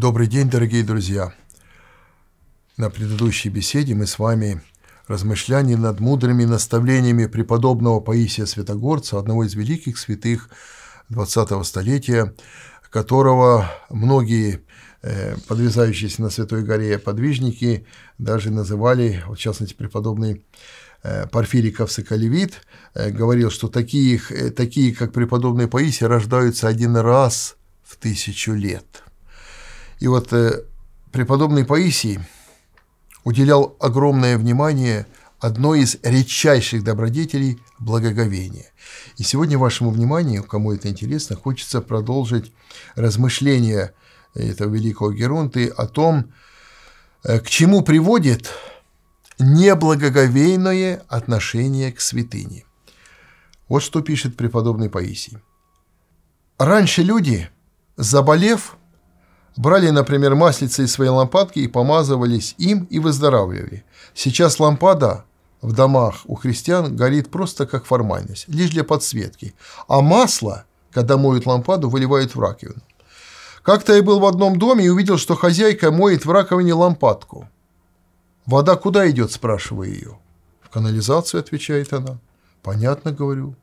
Добрый день, дорогие друзья! На предыдущей беседе мы с вами размышляли над мудрыми наставлениями преподобного Паисия Святогорца, одного из великих святых XX столетия, которого многие э, подвязающиеся на Святой горе подвижники даже называли, в частности, преподобный э, Порфириков Соколевит, э, говорил, что такие, такие, как преподобный Паисий, рождаются один раз в тысячу лет – и вот э, преподобный Паисий уделял огромное внимание одной из редчайших добродетелей – благоговения. И сегодня вашему вниманию, кому это интересно, хочется продолжить размышления этого великого Геронты о том, э, к чему приводит неблагоговейное отношение к святыне. Вот что пишет преподобный Паисий. «Раньше люди, заболев, Брали, например, маслицы из своей лампадки и помазывались им и выздоравливали. Сейчас лампада в домах у христиан горит просто как формальность, лишь для подсветки, а масло, когда моют лампаду, выливают в раковину. Как-то я был в одном доме и увидел, что хозяйка моет в раковине лампадку. «Вода куда идет?» – спрашиваю ее. «В канализацию», – отвечает она. «Понятно», – говорю.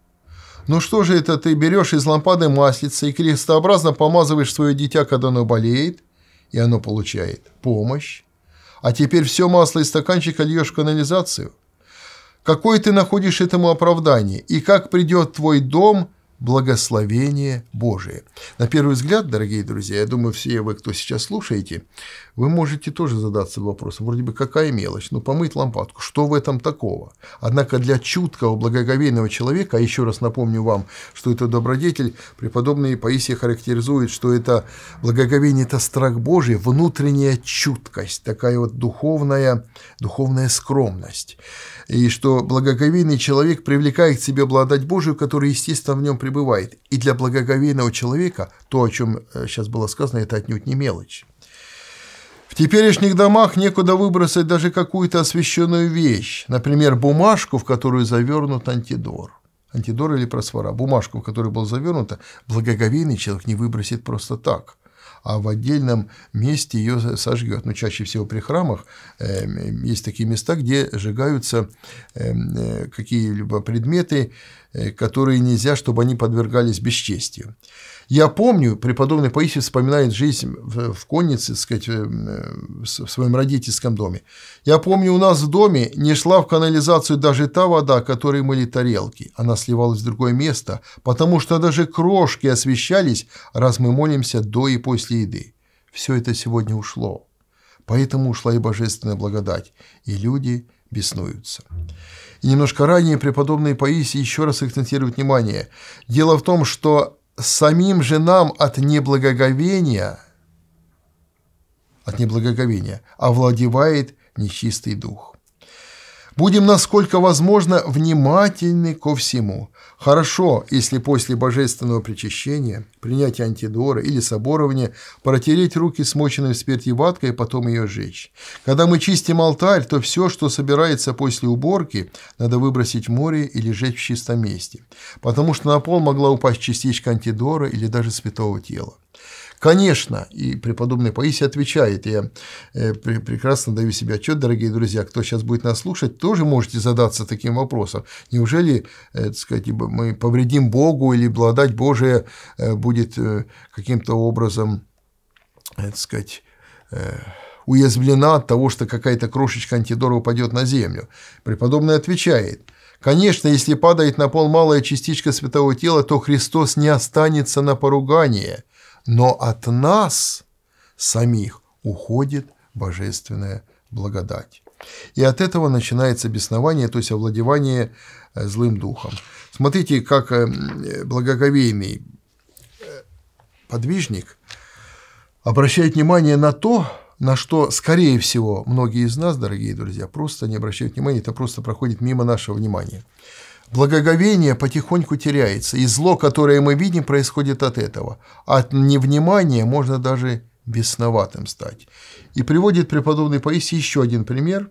«Ну что же это ты берешь из лампады маслица и крестообразно помазываешь свое дитя, когда оно болеет, и оно получает помощь? А теперь все масло из стаканчика льешь в канализацию? Какое ты находишь этому оправдание? И как придет твой дом – благословение Божие. На первый взгляд, дорогие друзья, я думаю, все вы, кто сейчас слушаете, вы можете тоже задаться вопросом, вроде бы какая мелочь, ну помыть лампадку, что в этом такого? Однако для чуткого, благоговейного человека, а еще раз напомню вам, что это добродетель, преподобный Паисий характеризует, что это благоговение – это страх Божий, внутренняя чуткость, такая вот духовная, духовная скромность. И что благоговейный человек привлекает к себе благодать Божию, которая, естественно, в нем пребывает. И для благоговейного человека то, о чем сейчас э, было сказано, это отнюдь не мелочь. В теперешних домах некуда выбросить даже какую-то освященную вещь, например, бумажку, в которую завернут антидор. Антидор или просвора. Бумажку, в которую была завернута, благоговейный человек не выбросит просто так – а в отдельном месте ее сожгет. Но ну, чаще всего при храмах эм, эм, есть такие места, где сжигаются эм, э, какие-либо предметы, э, которые нельзя, чтобы они подвергались бесчестию. Я помню, преподобный Паисий вспоминает жизнь в, в коннице, так сказать, в своем родительском доме. Я помню, у нас в доме не шла в канализацию даже та вода, которой мыли тарелки. Она сливалась в другое место, потому что даже крошки освещались, раз мы молимся до и после еды. Все это сегодня ушло. Поэтому ушла и божественная благодать, и люди беснуются. И немножко ранее преподобный Паисий еще раз акцентирует внимание. Дело в том, что самим же нам от неблагоговения, от неблагоговения овладевает нечистый дух. Будем, насколько возможно, внимательны ко всему. Хорошо, если после божественного причащения, принятия антидора или соборования протереть руки смоченной в спирте ваткой и а потом ее сжечь. Когда мы чистим алтарь, то все, что собирается после уборки, надо выбросить в море или сжечь в чистом месте, потому что на пол могла упасть частичка антидора или даже святого тела. Конечно, и преподобный Паисий отвечает, я э, прекрасно даю себе отчет, дорогие друзья, кто сейчас будет нас слушать, тоже можете задаться таким вопросом. Неужели, э, так сказать, мы повредим Богу или благодать Божия э, будет каким-то образом, так сказать, уязвлена от того, что какая-то крошечка антидора упадет на землю. Преподобный отвечает – Конечно, если падает на пол малая частичка святого тела, то Христос не останется на поругание, но от нас самих уходит божественная благодать. И от этого начинается беснование, то есть овладевание э, злым духом. Смотрите, как э, благоговейный э, подвижник обращает внимание на то, на что, скорее всего, многие из нас, дорогие друзья, просто не обращают внимания, это просто проходит мимо нашего внимания. Благоговение потихоньку теряется, и зло, которое мы видим, происходит от этого. От невнимания можно даже бесноватым стать. И приводит преподобный Паисий еще один пример,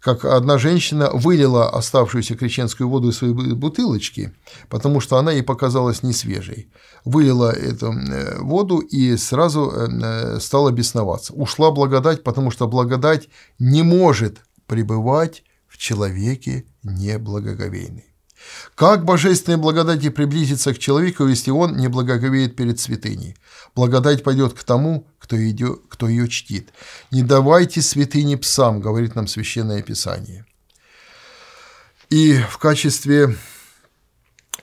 как одна женщина вылила оставшуюся крещенскую воду из своей бутылочки, потому что она ей показалась несвежей. Вылила эту э, воду и сразу э, э, стала бесноваться. Ушла благодать, потому что благодать не может пребывать в человеке неблагоговейный. Как божественной благодати приблизиться к человеку, если он не благоговеет перед святыней? Благодать пойдет к тому, кто ее, кто ее чтит. «Не давайте святыне псам», — говорит нам Священное Писание. И в качестве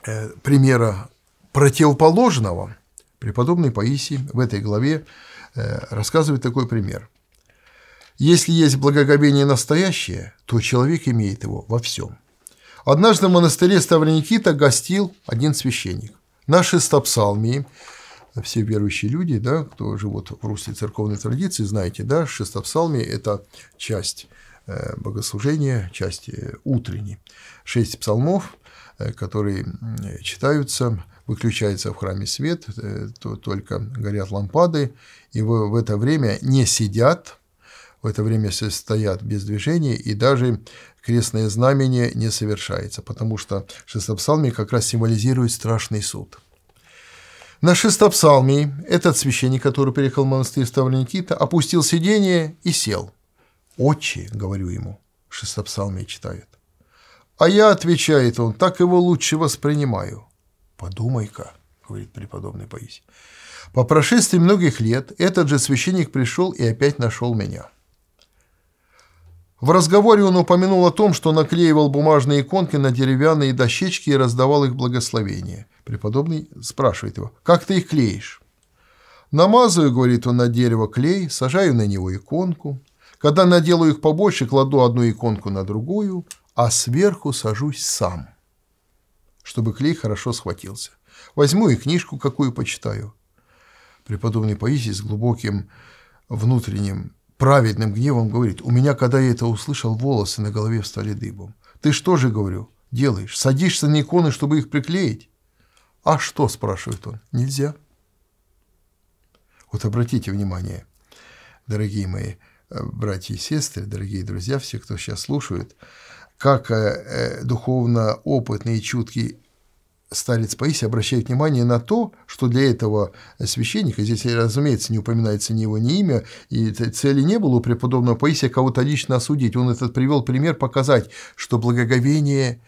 э, примера противоположного преподобный Паисий в этой главе э, рассказывает такой пример – если есть благоговение настоящее, то человек имеет его во всем. Однажды в монастыре Ставроникита гостил один священник. Наши стопсалмии, все верующие люди, да, кто живут в русской церковной традиции, знаете, да, шестопсалмии – это часть э, богослужения, часть э, утренней. Шесть псалмов, э, которые читаются, выключается в храме свет, то только горят лампады, и в это время не сидят – в это время стоят без движения, и даже крестное знамение не совершается, потому что шестопсалмий как раз символизирует страшный суд. На шестопсалмии этот священник, который переехал в монастырь Ставра опустил сиденье и сел. «Отче», — говорю ему, — шестопсалмия читает. «А я», — отвечает он, — «так его лучше воспринимаю». «Подумай-ка», — говорит преподобный Паисий. По прошествии многих лет этот же священник пришел и опять нашел меня. В разговоре он упомянул о том, что наклеивал бумажные иконки на деревянные дощечки и раздавал их благословение. Преподобный спрашивает его, «Как ты их клеишь?» «Намазываю, — говорит он, — на дерево клей, сажаю на него иконку. Когда наделаю их побольше, кладу одну иконку на другую, а сверху сажусь сам, чтобы клей хорошо схватился. Возьму и книжку какую почитаю». Преподобный Паисий с глубоким внутренним праведным гневом говорит, у меня, когда я это услышал, волосы на голове встали дыбом. Ты что же, говорю, делаешь? Садишься на иконы, чтобы их приклеить? А что, спрашивает он, нельзя? Вот обратите внимание, дорогие мои э, братья и сестры, дорогие друзья, все, кто сейчас слушает, как э, э, духовно опытный и чуткий старец Паисий обращает внимание на то, что для этого священника, здесь, разумеется, не упоминается ни его ни имя, и цели не было у преподобного Паисия кого-то лично осудить. Он этот привел пример показать, что благоговение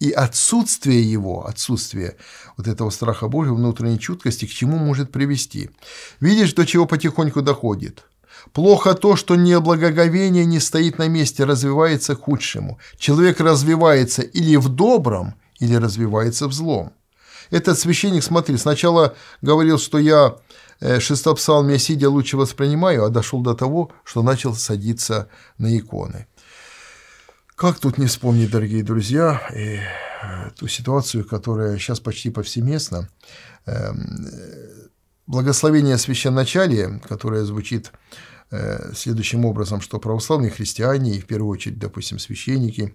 и отсутствие его, отсутствие вот этого страха Божьего, внутренней чуткости, к чему может привести. Видишь, до чего потихоньку доходит – Плохо то, что неблагоговение не стоит на месте, развивается к худшему. Человек развивается или в добром, или развивается в злом. Этот священник, смотри, сначала говорил, что я э, я сидя лучше воспринимаю, а дошел до того, что начал садиться на иконы. Как тут не вспомнить, дорогие друзья, и э, ту ситуацию, которая сейчас почти повсеместно. Эм, э, благословение священначалия, которое звучит Э, следующим образом, что православные христиане и в первую очередь, допустим, священники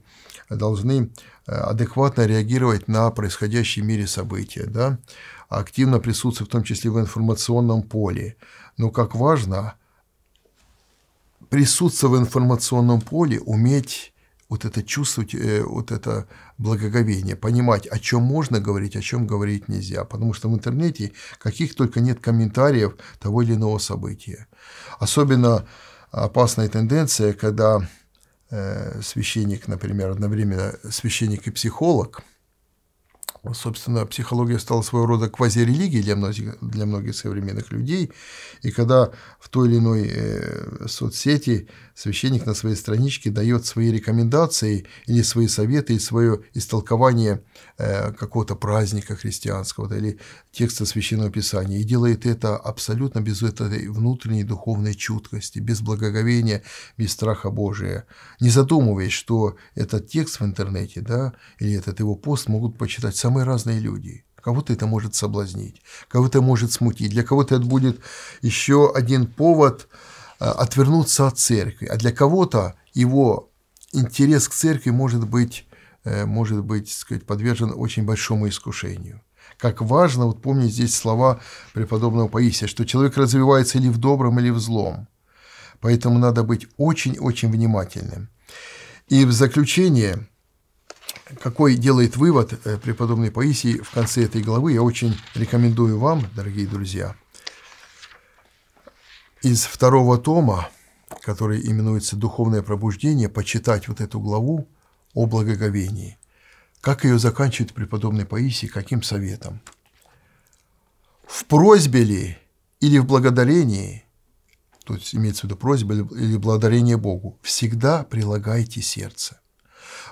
должны э, адекватно реагировать на происходящие в мире события, да, активно присутствовать в том числе в информационном поле. Но как важно присутствовать в информационном поле, уметь вот это чувствовать, э, вот это благоговение, понимать, о чем можно говорить, о чем говорить нельзя, потому что в интернете каких только нет комментариев того или иного события. Особенно опасная тенденция, когда э, священник, например, одновременно священник и психолог – Собственно, психология стала своего рода квазирелигией для многих, для многих современных людей, и когда в той или иной э, соцсети священник на своей страничке дает свои рекомендации или свои советы, или свое истолкование э, какого-то праздника христианского или текста священного писания, и делает это абсолютно без этой внутренней духовной чуткости, без благоговения, без страха Божия, не задумываясь, что этот текст в интернете да, или этот его пост могут почитать самые самые разные люди. Кого-то это может соблазнить, кого-то может смутить, для кого-то это будет еще один повод э, отвернуться от церкви, а для кого-то его интерес к церкви может быть, э, может быть сказать, подвержен очень большому искушению. Как важно, вот помнить здесь слова преподобного Паисия, что человек развивается или в добром, или в злом. Поэтому надо быть очень-очень внимательным. И в заключение какой делает вывод э, преподобный Паисий в конце этой главы, я очень рекомендую вам, дорогие друзья, из второго тома, который именуется «Духовное пробуждение», почитать вот эту главу о благоговении. Как ее заканчивает преподобный Паисий, каким советом? «В просьбе ли или в благодарении, тут есть имеется в виду просьба или благодарение Богу, всегда прилагайте сердце»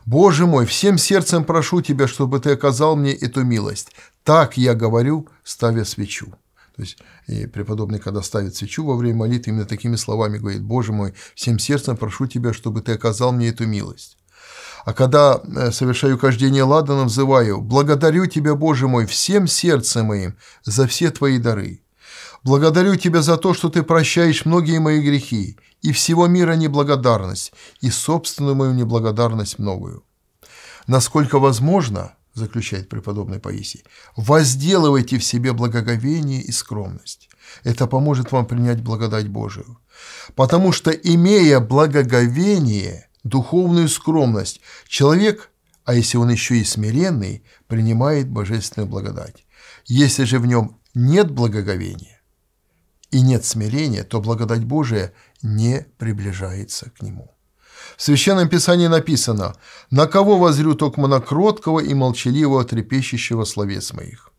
Боже мой, всем сердцем прошу тебя, чтобы ты оказал мне эту милость. Так я говорю, ставя свечу». То есть и преподобный, когда ставит свечу во время молитвы, именно такими словами говорит, «Боже мой, всем сердцем прошу тебя, чтобы ты оказал мне эту милость». А когда э, совершаю кождение ладана, взываю, «Благодарю тебя, Боже мой, всем сердцем моим за все твои дары». Благодарю тебя за то, что ты прощаешь многие мои грехи, и всего мира неблагодарность, и собственную мою неблагодарность многую. Насколько возможно, заключает преподобный Паисий, возделывайте в себе благоговение и скромность. Это поможет вам принять благодать Божию. Потому что, имея благоговение, духовную скромность, человек, а если он еще и смиренный, принимает божественную благодать. Если же в нем нет благоговения, и нет смирения, то благодать Божия не приближается к нему. В Священном Писании написано «На кого возрю токмо на кроткого и молчаливого, трепещущего словес моих?»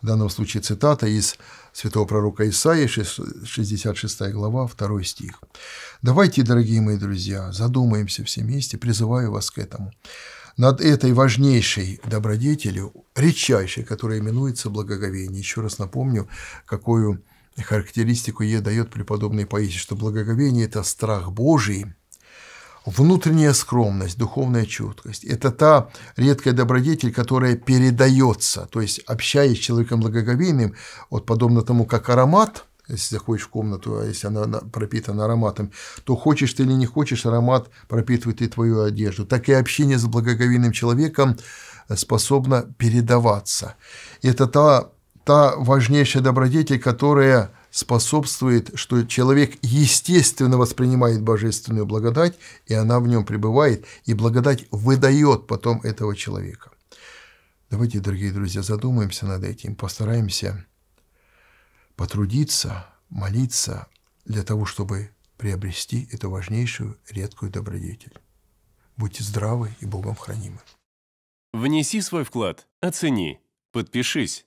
В данном случае цитата из святого пророка Исаии, 66 глава, 2 стих. Давайте, дорогие мои друзья, задумаемся все вместе, призываю вас к этому. Над этой важнейшей добродетелью, редчайшей, которая именуется благоговение, еще раз напомню, какую Характеристику ей дает преподобный поэзий, что благоговение – это страх Божий, внутренняя скромность, духовная чуткость. Это та редкая добродетель, которая передается. То есть, общаясь с человеком благоговейным, вот подобно тому, как аромат – если заходишь в комнату, а если она пропитана ароматом, то хочешь ты или не хочешь, аромат пропитывает и твою одежду. Так и общение с благоговейным человеком способно передаваться. Это та та важнейшая добродетель, которая способствует, что человек естественно воспринимает божественную благодать, и она в нем пребывает, и благодать выдает потом этого человека. Давайте, дорогие друзья, задумаемся над этим, постараемся потрудиться, молиться для того, чтобы приобрести эту важнейшую редкую добродетель. Будьте здравы и Богом хранимы. Внеси свой вклад, оцени, подпишись